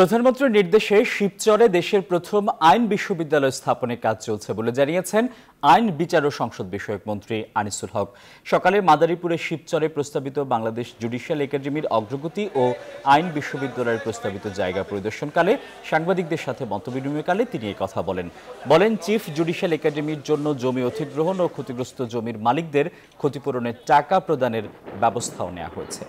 প্রধানমন্ত্রীর নির্দেশে শিবচরে দেশের প্রথম আইন বিশ্ববিদ্যালয় স্থাপনের কাজ চলছে বলে জানিয়েছেন আইন বিচার ও সংসদ বিষয়ক মন্ত্রী আনিসুল হক সকালে মাদারীপুরে শিবচরে প্রস্তাবিত বাংলাদেশ জুডিশিয়াল একাডেমির অগ্রগতি ও আইন বিশ্ববিদ্যালয়ের প্রস্তাবিত জায়গা পরিদর্শনকালে সাংবাদিকদের সাথে মত বিনিময়কালে তিনি কথা বলেন বলেন চিফ জুডিশিয়াল একাডেমির জন্য জমি অধিগ্রহণ ও ক্ষতিগ্রস্ত জমির মালিকদের ক্ষতিপূরণের টাকা প্রদানের ব্যবস্থাও নেওয়া হয়েছে